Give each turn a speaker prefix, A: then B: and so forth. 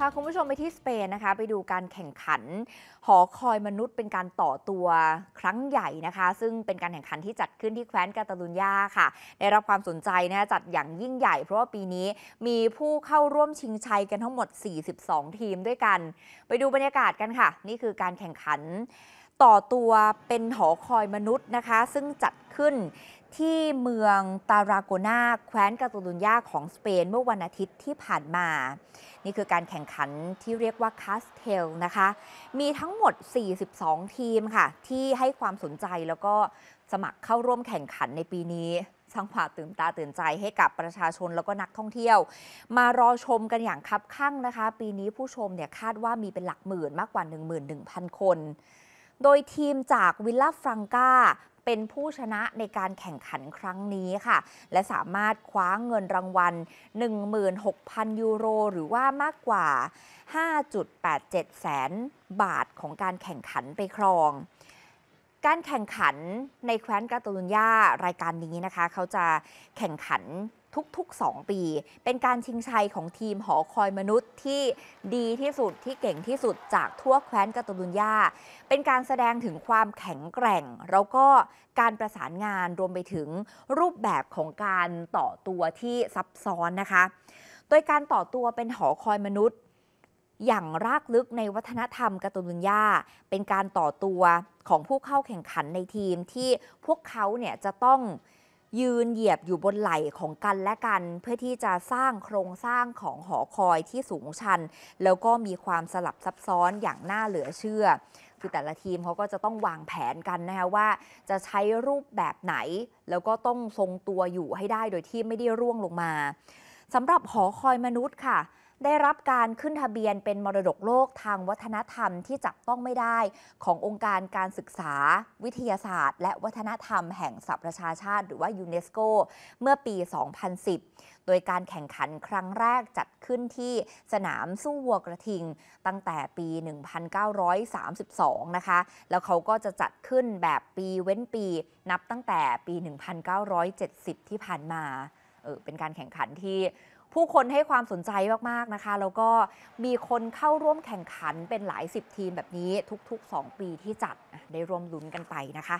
A: พาคุณผู้ชมไปที่สเปนนะคะไปดูการแข่งขันหอคอยมนุษย์เป็นการต่อตัวครั้งใหญ่นะคะ ซึ่งเป็นการแข่งขันที่จัดขึ้นที่แคว้นกาตาลุญญาค่ะ ได้รับความสนใจนะจัดอย่างยิ่งใหญ่เพราะว่าปีนี้มีผู้เข้าร่วมชิงชัยกันทั้งหมด 42 ทีมด้วยกัน ไปดูบรรยากาศกันค่ะ นี่คือการแข่งขันต่อตัวเป็นหอคอยมนุษย์นะคะ ซึ่งจัดขึ้นที่เมืองตารากนา แคว้นกาตาลุญญาของสเปนเมื่อวันอาทิตย์ที่ผ่านมา นี่คือการแข่งขันที่เรียกว่าคาสเทลนะคะ มีทั้งหมด 42 ทีมค่ะ ที่ให้ความสนใจแล้วก็สมัครเข้าร่วมแข่งขันในปีนี้ สร้างความตื่นตาตื่นใจให้กับประชาชนแล้วก็นักท่องเที่ยว มารอชมกันอย่างคับคั่งนะคะ ปีนี้ผู้ชมเนี่ยคาดว่ามีเป็นหลักหมื่นมากกว่า 11,000 คน โดยทีมจากวิลล่าฟรังกาเป็นผู้ชนะในการแข่งขันครั้งนี้ค่ะ และสามารถคว้าเงินรางวัล 16,000 ยูโร หรือว่ามากกว่า 5.87 แสนบาทของการแข่งขันไปครองการแข่งขันในแคว้นกาตาลุญญารายการนี้นะคะ เขาจะแข่งขันทุกๆ 2 ปี เป็นการชิงชัยของทีมหอคอยมนุษย์ที่ดีที่สุดที่เก่งที่สุดจากทั่วแคว้นกาตาลุญญา เป็นการแสดงถึงความแข็งแกร่ง แล้วก็การประสานงานรวมไปถึงรูปแบบของการต่อตัวที่ซับซ้อนนะคะ โดยการต่อตัวเป็นหอคอยมนุษย์อย่างรากลึกในวัฒนธรรมการ์ตูนดุญยาเป็นการต่อตัวของผู้เข้าแข่งขันในทีมที่พวกเขาเนี่ยจะต้องยืนเหยียบอยู่บนไหล่ของกันและกัน เพื่อที่จะสร้างโครงสร้างของหอคอยที่สูงชัน แล้วก็มีความสลับซับซ้อนอย่างน่าเหลือเชื่อคือแต่ละทีมเขาก็จะต้องวางแผนกันนะคะว่า จะใช้รูปแบบไหน แล้วก็ต้องทรงตัวอยู่ให้ได้โดยที่ไม่ได้ร่วงลงมาสำหรับหอคอยมนุษย์ค่ะได้รับการขึ้นทะเบียนเป็นมรดกโลกทางวัฒนธรรมที่จับต้องไม่ได้ ขององค์การการศึกษาวิทยาศาสตร์ และวัฒนธรรมแห่งสหประชาชาติ หรือว่ายูเนสโกเมื่อปี 2010 โดยการแข่งขันครั้งแรกจัดขึ้นที่สนามสู้วัวกระทิงตั้งแต่ปี 1932 นะคะ แล้วเขาก็จะจัดขึ้นแบบปีเว้นปีนับตั้งแต่ปี 1970 ที่ผ่านมาเออเป็นการแข่งขันที่ผู้คนให้ความสนใจมาก ๆ นะคะ แล้วก็มีคนเข้าร่วมแข่งขันเป็นหลายสิบทีมแบบนี้ ทุก ๆ 2 ปีที่จัด ได้รวมลุ้นกันไปนะคะ